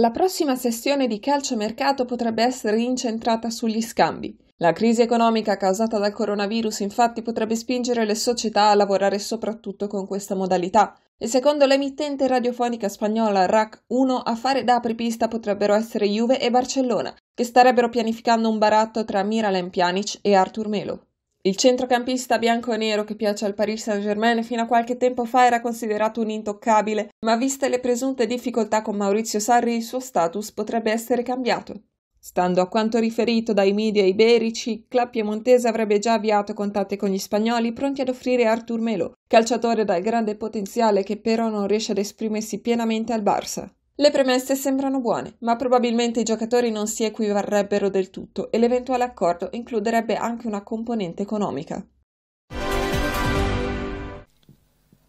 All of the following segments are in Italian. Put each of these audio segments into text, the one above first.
La prossima sessione di calciomercato potrebbe essere incentrata sugli scambi. La crisi economica causata dal coronavirus infatti potrebbe spingere le società a lavorare soprattutto con questa modalità e secondo l'emittente radiofonica spagnola RAC 1 a fare da apripista potrebbero essere Juve e Barcellona, che starebbero pianificando un baratto tra Miralem Pjanic e Artur Melo. Il centrocampista bianco-nero che piace al Paris Saint-Germain fino a qualche tempo fa era considerato un intoccabile, ma viste le presunte difficoltà con Maurizio Sarri il suo status potrebbe essere cambiato. Stando a quanto riferito dai media iberici, il club piemontese avrebbe già avviato contatti con gli spagnoli pronti ad offrire Artur Melo, calciatore dal grande potenziale che però non riesce ad esprimersi pienamente al Barça. Le premesse sembrano buone, ma probabilmente i giocatori non si equivarrebbero del tutto e l'eventuale accordo includerebbe anche una componente economica.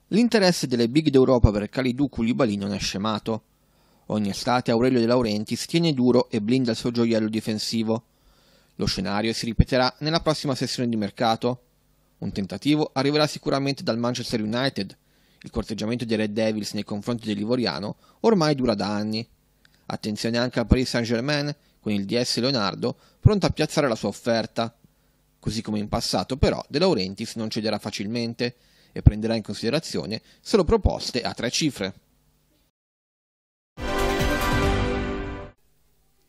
L'interesse delle big d'Europa per Kalidou Koulibaly non è scemato. Ogni estate Aurelio De Laurenti si tiene duro e blinda il suo gioiello difensivo. Lo scenario si ripeterà nella prossima sessione di mercato. Un tentativo arriverà sicuramente dal Manchester United, il corteggiamento dei Red Devils nei confronti dell'Ivoriano, ormai dura da anni. Attenzione anche al Paris Saint-Germain, con il DS Leonardo pronto a piazzare la sua offerta. Così come in passato, però, De Laurentiis non cederà facilmente e prenderà in considerazione solo proposte a tre cifre.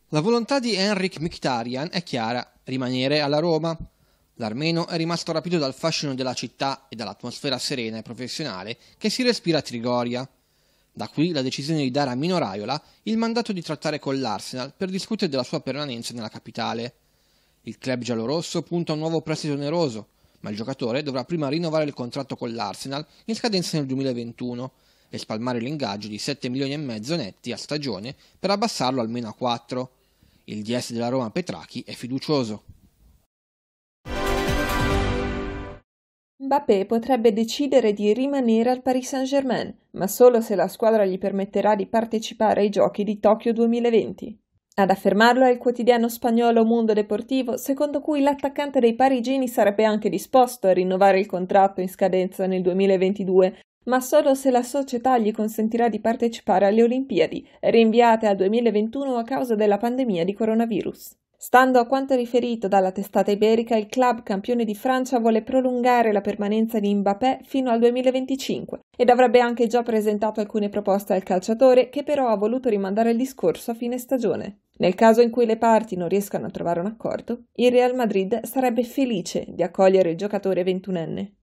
La volontà di Henrik Mkhitaryan è chiara, rimanere alla Roma. L'armeno è rimasto rapito dal fascino della città e dall'atmosfera serena e professionale che si respira a Trigoria. Da qui la decisione di dare a Mino Raiola il mandato di trattare con l'Arsenal per discutere della sua permanenza nella capitale. Il club giallorosso punta a un nuovo prestito oneroso, ma il giocatore dovrà prima rinnovare il contratto con l'Arsenal in scadenza nel 2021 e spalmare l'ingaggio di 7 milioni e mezzo netti a stagione per abbassarlo almeno a 4. Il DS della Roma Petrachi è fiducioso. Mbappé potrebbe decidere di rimanere al Paris Saint-Germain, ma solo se la squadra gli permetterà di partecipare ai Giochi di Tokyo 2020. Ad affermarlo è il quotidiano spagnolo Mundo Deportivo, secondo cui l'attaccante dei parigini sarebbe anche disposto a rinnovare il contratto in scadenza nel 2022, ma solo se la società gli consentirà di partecipare alle Olimpiadi, rinviate al 2021 a causa della pandemia di coronavirus. Stando a quanto riferito dalla testata iberica, il club campione di Francia vuole prolungare la permanenza di Mbappé fino al 2025 ed avrebbe anche già presentato alcune proposte al calciatore che però ha voluto rimandare il discorso a fine stagione. Nel caso in cui le parti non riescano a trovare un accordo, il Real Madrid sarebbe felice di accogliere il giocatore ventunenne.